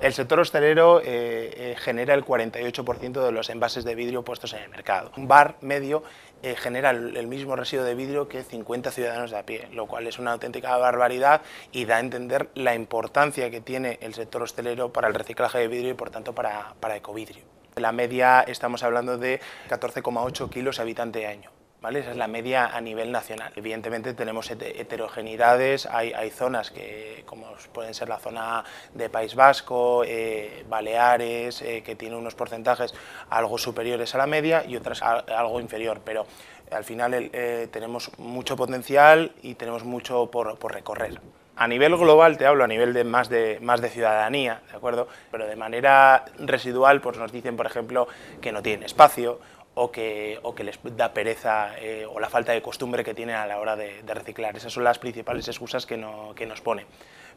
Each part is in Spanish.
El sector hostelero eh, eh, genera el 48% de los envases de vidrio puestos en el mercado. Un bar medio eh, genera el, mismo residuo de vidrio que 50 ciudadanos de a pie, lo cual es una auténtica barbaridad y da a entender la importancia que tiene el sector hostelero para el reciclaje de vidrio y por tanto para, para ecovidrio. La media estamos hablando de 14,8 kilos habitante año. Esa es la media a nivel nacional. Evidentemente tenemos heterogeneidades, hay, zonas que, como pueden ser la zona de País Vasco, eh, Baleares, eh, que tiene unos porcentajes algo superiores a la media y otras algo inferior, pero al final eh, tenemos mucho potencial y tenemos mucho por, recorrer a nivel global te hablo a nivel de más de más de ciudadanía, ¿de acuerdo? Pero de manera residual pues nos dicen, por ejemplo, que no tienen espacio o que, que les da pereza eh, o la falta de costumbre que tienen a la hora de, reciclar. Esas son las principales excusas que, nos pone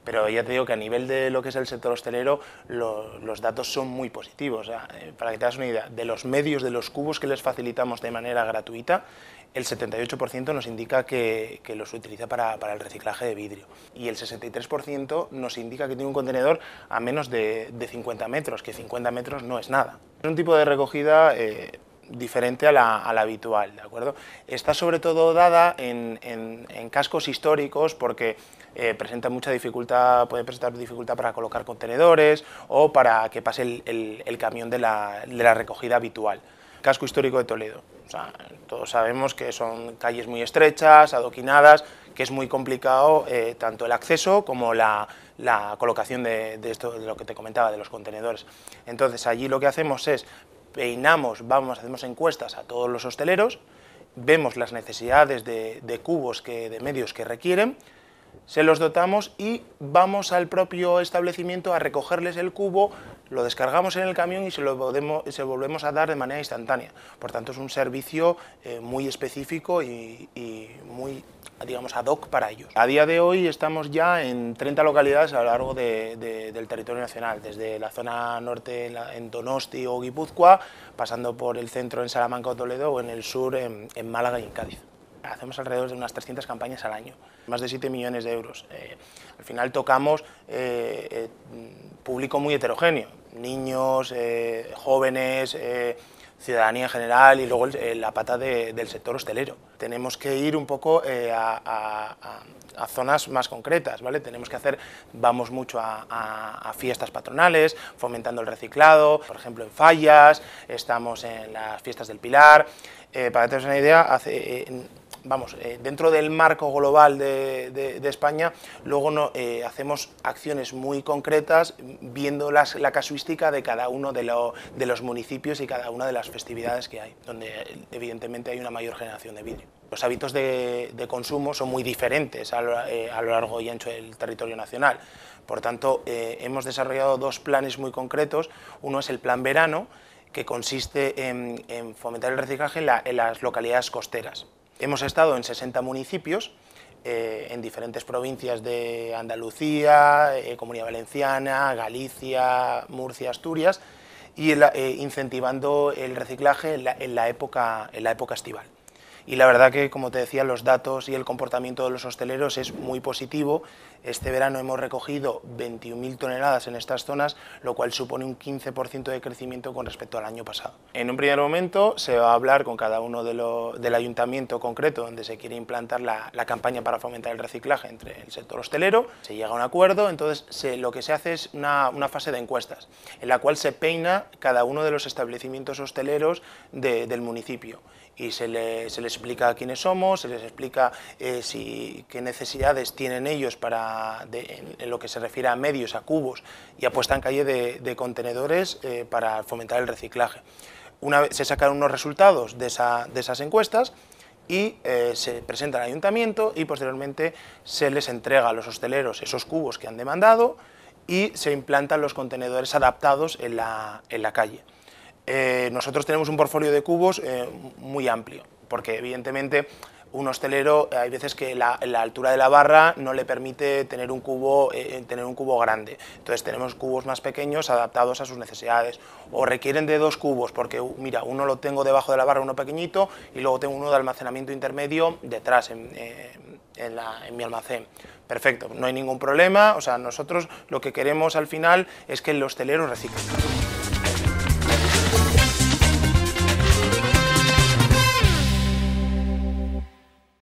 pero ya te digo que a nivel de lo que es el sector hostelero los datos son muy positivos. Eh, para que te hagas una idea, de los medios, de los cubos que les facilitamos de manera gratuita, el 78% nos indica que, los utiliza para, el reciclaje de vidrio y el 63% nos indica que tiene un contenedor a menos de, 50 metros, que 50 metros no es nada. Es un tipo de recogida... Eh, diferente a la, habitual, ¿de acuerdo? Está sobre todo dada en, cascos históricos porque eh, presenta mucha dificultad, puede presentar dificultad para colocar contenedores o para que pase el, camión de la, recogida habitual. Casco histórico de Toledo. todos sabemos que son calles muy estrechas, adoquinadas, que es muy complicado eh, tanto el acceso como la, colocación de, de, esto, de lo que te comentaba, de los contenedores. Entonces allí lo que hacemos es peinamos, vamos, hacemos encuestas a todos los hosteleros, vemos las necesidades de, cubos, que, de medios que requieren, se los dotamos y vamos al propio establecimiento a recogerles el cubo, lo descargamos en el camión y se lo volvemos, a dar de manera instantánea. Por tanto, es un servicio eh, muy específico y, muy digamos, ad hoc para ellos. A día de hoy estamos ya en 30 localidades a lo largo del territorio nacional, desde la zona norte en, Donosti o Guipúzcoa, pasando por el centro en Salamanca o Toledo o en el sur en, en Málaga y en Cádiz. Hacemos alrededor de unas 300 campañas al año, más de 7 millones de euros. Eh, al final tocamos eh, eh, público muy heterogéneo, niños, jóvenes, ciudadanía en general y luego la pata del sector hostelero. Tenemos que ir un poco a, zonas más concretas, ¿vale? Tenemos que hacer, vamos mucho a, fiestas patronales, fomentando el reciclado, por ejemplo en fallas, estamos en las fiestas del Pilar. para tener una idea, hace, vamos, eh, dentro del marco global de, España, luego eh, hacemos acciones muy concretas viendo la casuística de cada uno de, los municipios y cada una de las festividades que hay, donde eh, evidentemente hay una mayor generación de vidrio los hábitos de, consumo son muy diferentes a lo, largo y ancho del territorio nacional. Por tanto, hemos desarrollado dos planes muy concretos. Uno es el plan verano, que consiste en, fomentar el reciclaje en las localidades costeras. Hemos estado en 60 municipios, eh, en diferentes provincias de Andalucía, eh, Comunidad Valenciana, Galicia, Murcia, Asturias, y eh, incentivando el reciclaje época, en la época estival. Y la verdad que, como te decía, los datos y el comportamiento de los hosteleros es muy positivo este verano hemos recogido 21.000 toneladas en estas zonas, lo cual supone un 15% de crecimiento con respecto al año pasado. En un primer momento se va a hablar con cada uno de del ayuntamiento concreto donde se quiere implantar la, campaña para fomentar el reciclaje entre el sector hostelero, se llega a un acuerdo, entonces lo que se hace es una, fase de encuestas, en la cual se peina cada uno de los establecimientos hosteleros del municipio y se, le, les explica quiénes somos, se les explica eh, si, qué necesidades tienen ellos para en lo que se refiere a medios, a cubos y a puesta en calle de, contenedores eh, para fomentar el reciclaje. Una vez se sacan unos resultados de, esas encuestas y eh, se presenta al ayuntamiento y posteriormente se les entrega a los hosteleros esos cubos que han demandado y se implantan los contenedores adaptados en la, calle. Eh, nosotros tenemos un portfolio de cubos muy amplio, porque evidentemente un hostelero hay veces que la, altura de la barra no le permite tener un cubo eh, eh, tener un cubo grande entonces tenemos cubos más pequeños adaptados a sus necesidades o requieren de dos cubos porque mira uno lo tengo debajo de la barra uno pequeñito y luego tengo uno de almacenamiento intermedio detrás en, eh, en mi almacén perfecto no hay ningún problema o sea nosotros lo que queremos al final es que el hostelero recicle